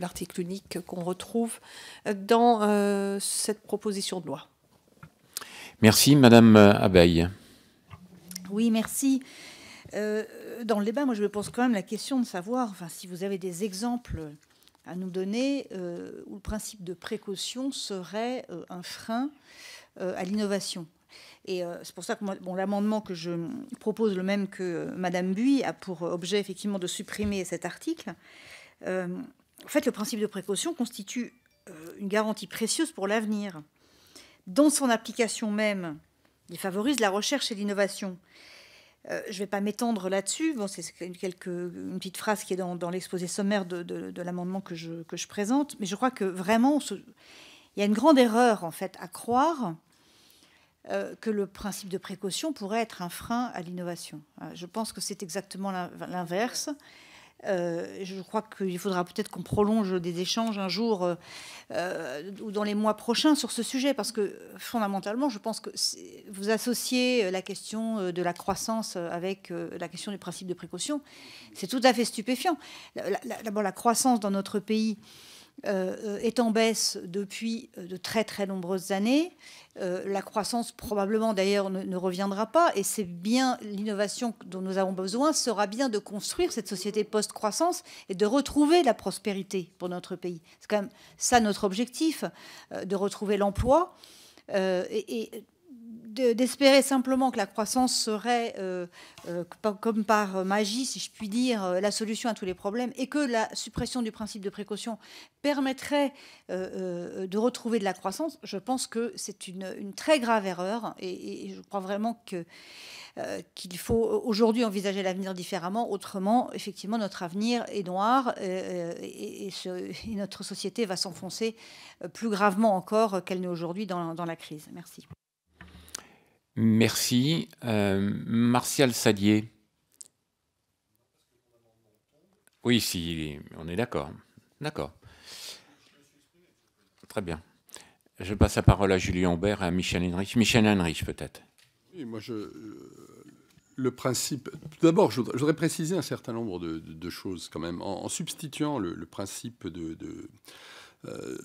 l'article unique qu'on retrouve dans euh, cette proposition de loi. Merci, Madame Abeille. Oui, merci. Euh, dans le débat, moi, je me pose quand même la question de savoir si vous avez des exemples à nous donner euh, où le principe de précaution serait un frein à l'innovation. Et c'est pour ça que bon, l'amendement que je propose, le même que Madame Buy, a pour objet effectivement de supprimer cet article en fait, le principe de précaution constitue euh, une garantie précieuse pour l'avenir. Dans son application même, il favorise la recherche et l'innovation. Euh, je ne vais pas m'étendre là-dessus. c'est une petite phrase qui est dans, l'exposé sommaire de, l'amendement que je, présente. Mais je crois que vraiment, il y a une grande erreur en fait à croire euh, que le principe de précaution pourrait être un frein à l'innovation. Je pense que c'est exactement l'inverse. Euh, je crois qu'il faudra peut-être qu'on prolonge des échanges un jour euh, euh, ou dans les mois prochains sur ce sujet, parce que fondamentalement, je pense que vous associez la question de la croissance avec la question du principe de précaution. C'est tout à fait stupéfiant. D'abord, la, croissance dans notre pays euh, euh, est en baisse depuis euh, de très très nombreuses années. la croissance probablement d'ailleurs ne, reviendra pas et c'est bien l'innovation dont nous avons besoin sera bien de construire cette société post-croissance et de retrouver la prospérité pour notre pays. C'est quand même ça notre objectif, de retrouver l'emploi. et, d'espérer simplement que la croissance serait, euh, euh, comme par magie, si je puis dire, euh, la solution à tous les problèmes, et que la suppression du principe de précaution permettrait de retrouver de la croissance, je pense que c'est une, très grave erreur, et, je crois vraiment qu'il faut aujourd'hui envisager l'avenir différemment. Autrement, effectivement, notre avenir est noir et, notre société va s'enfoncer plus gravement encore qu'elle n'est aujourd'hui dans, dans la crise. Merci. Merci. Euh, Martial Sadier. Oui, si, on est d'accord. D'accord. Très bien. Je passe la parole à Julien Aubert et à Michel Henrich. Michel Henrich, peut-être. Oui, moi, euh, le principe. Tout d'abord, je, voudrais préciser un certain nombre de, choses quand même, en, substituant le, principe de, euh,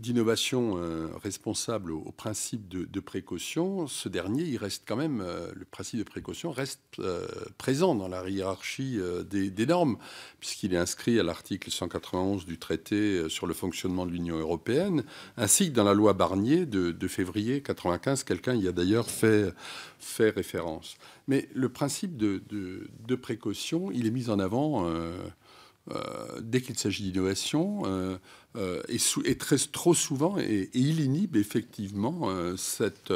d'innovation euh, responsable au, principe de, précaution, ce dernier, il reste quand même, euh, le principe de précaution reste euh, présent dans la hiérarchie des, normes, puisqu'il est inscrit à l'article 191 du traité sur le fonctionnement de l'Union européenne, ainsi que dans la loi Barnier de, février 1995. Quelqu'un y a d'ailleurs fait, fait, référence. Mais le principe de, de, précaution, il est mis en avant euh, dès qu'il s'agit d'innovation, euh, euh trop souvent, et, il inhibe effectivement euh, cette,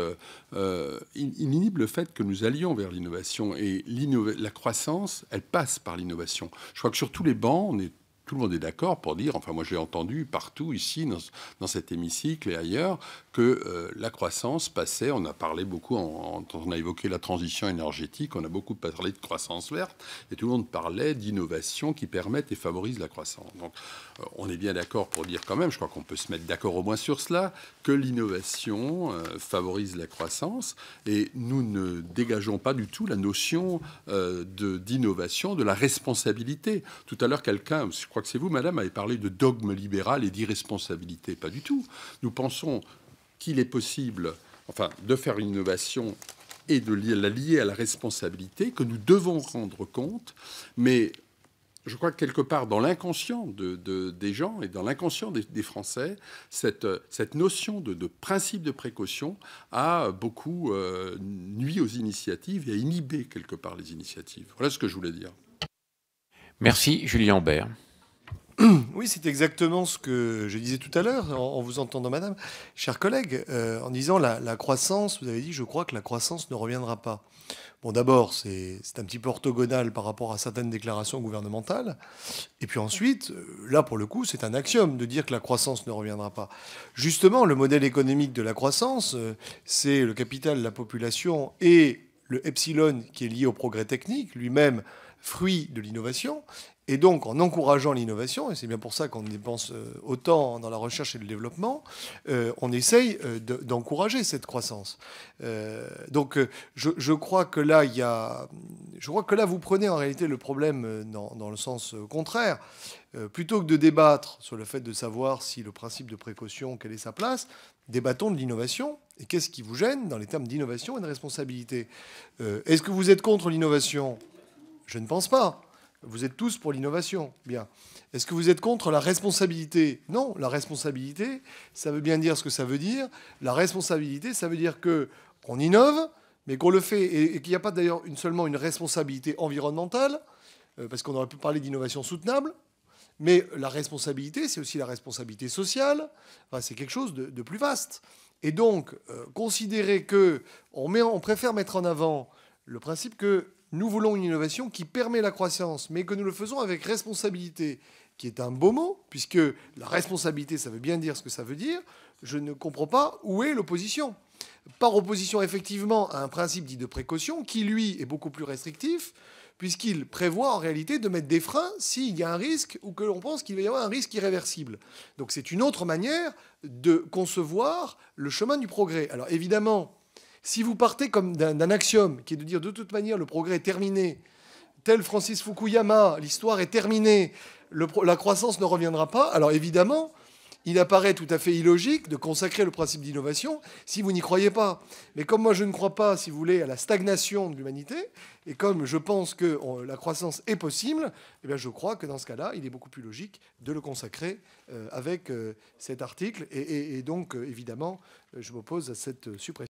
le fait que nous allions vers l'innovation et la croissance, elle passe par l'innovation. Je crois que sur tous les bancs, on est tout le monde est d'accord pour dire, enfin moi j'ai entendu partout ici, dans, dans, cet hémicycle et ailleurs, que euh, la croissance passait, on a parlé beaucoup, on, on a évoqué la transition énergétique, on a beaucoup parlé de croissance verte, et tout le monde parlait d'innovation qui permettent et favorise la croissance. Donc euh, on est bien d'accord pour dire quand même, je crois qu'on peut se mettre d'accord au moins sur cela, que l'innovation euh, favorise la croissance, et nous ne dégageons pas du tout la notion d'innovation, de, la responsabilité. Tout à l'heure quelqu'un, je crois que c'est vous, madame, avez parlé de dogme libéral et d'irresponsabilité. Pas du tout. Nous pensons qu'il est possible, enfin, de faire une innovation et de la lier à la responsabilité que nous devons rendre compte, mais je crois que quelque part dans l'inconscient des gens et dans l'inconscient des, Français, cette, notion de, principe de précaution a beaucoup euh, nuit aux initiatives et a inhibé quelque part les initiatives. Voilà ce que je voulais dire. Merci, Julien Bert. Oui, c'est exactement ce que je disais tout à l'heure en, vous entendant, madame, chers collègues, euh, en disant la, croissance, vous avez dit, je crois que la croissance ne reviendra pas. Bon, d'abord, c'est un petit peu orthogonal par rapport à certaines déclarations gouvernementales. Et puis ensuite, euh, là, pour le coup, c'est un axiome de dire que la croissance ne reviendra pas. Justement, le modèle économique de la croissance, euh, c'est le capital, la population et le epsilon qui est lié au progrès technique, lui-même fruit de l'innovation. Et donc, en encourageant l'innovation, et c'est bien pour ça qu'on dépense euh, autant dans la recherche et le développement, euh, on essaye euh, d'encourager cette croissance. donc, je, crois que là, il y a, je crois que là, vous prenez en réalité le problème dans, dans le sens contraire. plutôt que de débattre sur le fait de savoir si le principe de précaution, quelle est sa place, débattons de l'innovation. Et qu'est-ce qui vous gêne dans les termes d'innovation et de responsabilité Est-ce que vous êtes contre l'innovation je ne pense pas. Vous êtes tous pour l'innovation. Bien. Est-ce que vous êtes contre la responsabilité Non, la responsabilité, ça veut bien dire ce que ça veut dire. La responsabilité, ça veut dire que on innove, mais qu'on le fait et, qu'il n'y a pas d'ailleurs une, seulement une responsabilité environnementale, euh, parce qu'on aurait pu parler d'innovation soutenable, mais la responsabilité, c'est aussi la responsabilité sociale. c'est quelque chose de, plus vaste. Et donc, euh, considérer que on, on préfère mettre en avant le principe que nous voulons une innovation qui permet la croissance, mais que nous le faisons avec responsabilité, qui est un beau mot, puisque la responsabilité, ça veut bien dire ce que ça veut dire. Je ne comprends pas où est l'opposition. Par opposition, effectivement, à un principe dit de précaution, qui, lui, est beaucoup plus restrictif, puisqu'il prévoit en réalité de mettre des freins s'il y a un risque ou que l'on pense qu'il va y avoir un risque irréversible. Donc c'est une autre manière de concevoir le chemin du progrès. Alors évidemment, si vous partez comme d'un axiome qui est de dire de toute manière le progrès est terminé, tel Francis Fukuyama, l'histoire est terminée, la croissance ne reviendra pas, alors évidemment, il apparaît tout à fait illogique de consacrer le principe d'innovation si vous n'y croyez pas. Mais comme moi je ne crois pas, si vous voulez, à la stagnation de l'humanité, et comme je pense que la croissance est possible, eh bien je crois que dans ce cas-là, il est beaucoup plus logique de le consacrer euh, avec euh, cet article. Et, et donc, euh, évidemment, je m'oppose à cette suppression.